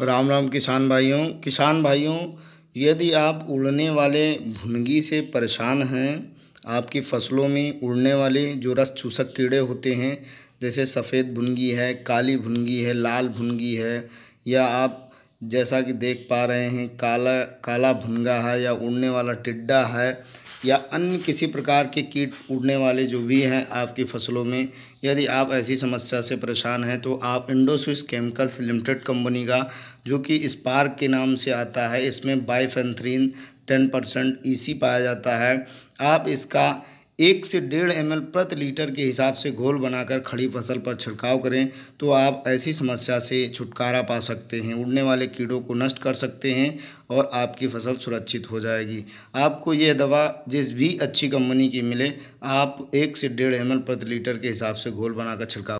राम राम किसान भाइयों किसान भाइयों यदि आप उड़ने वाले भुनगी से परेशान हैं आपकी फसलों में उड़ने वाले जो रस चूसक कीड़े होते हैं जैसे सफ़ेद भुनगी है काली भुनगी है लाल भुनगी है या आप जैसा कि देख पा रहे हैं काला काला भुनगा है या उड़ने वाला टिड्डा है या अन्य किसी प्रकार के कीट उड़ने वाले जो भी हैं आपकी फसलों में यदि आप ऐसी समस्या से परेशान हैं तो आप इंडोस्विस केमिकल्स लिमिटेड कंपनी का जो कि स्पार्क के नाम से आता है इसमें bifenthrin ten percent E e पाया जाता है आप इसका एक से डेढ़ एम प्रति लीटर के हिसाब से घोल बनाकर खड़ी फसल पर छिड़काव करें तो आप ऐसी समस्या से छुटकारा पा सकते हैं उड़ने वाले कीड़ों को नष्ट कर सकते हैं और आपकी फसल सुरक्षित हो जाएगी आपको यह दवा जिस भी अच्छी कंपनी की मिले आप एक से डेढ़ एम प्रति लीटर के हिसाब से घोल बनाकर छिड़काव